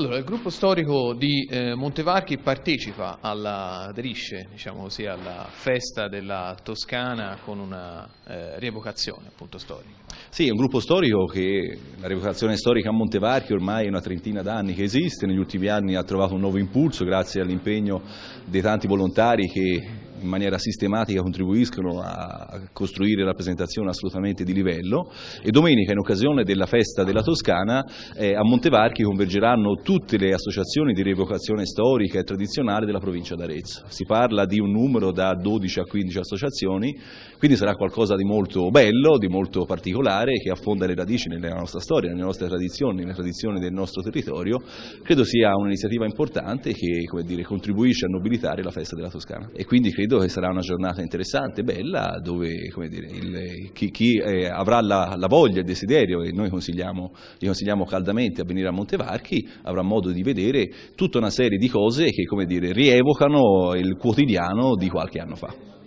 Allora, il gruppo storico di eh, Montevarchi partecipa, alla, aderisce diciamo così, alla festa della Toscana con una eh, rievocazione appunto, storica. Sì, è un gruppo storico che la rievocazione storica a Montevarchi ormai è una trentina d'anni che esiste, negli ultimi anni ha trovato un nuovo impulso grazie all'impegno dei tanti volontari che in maniera sistematica contribuiscono a costruire rappresentazione assolutamente di livello e domenica in occasione della festa della Toscana eh, a Montevarchi convergeranno tutte le associazioni di rievocazione storica e tradizionale della provincia d'Arezzo. Si parla di un numero da 12 a 15 associazioni, quindi sarà qualcosa di molto bello, di molto particolare che affonda le radici nella nostra storia, nelle nostre tradizioni, nelle tradizioni del nostro territorio. Credo sia un'iniziativa importante che come dire, contribuisce a nobilitare la festa della Toscana e quindi credo credo che sarà una giornata interessante, bella, dove dire, il, chi, chi eh, avrà la, la, voglia, il desiderio, e noi consigliamo, gli consigliamo caldamente a venire a Montevarchi, avrà modo di vedere tutta una serie di cose che dire, rievocano il quotidiano di qualche anno fa.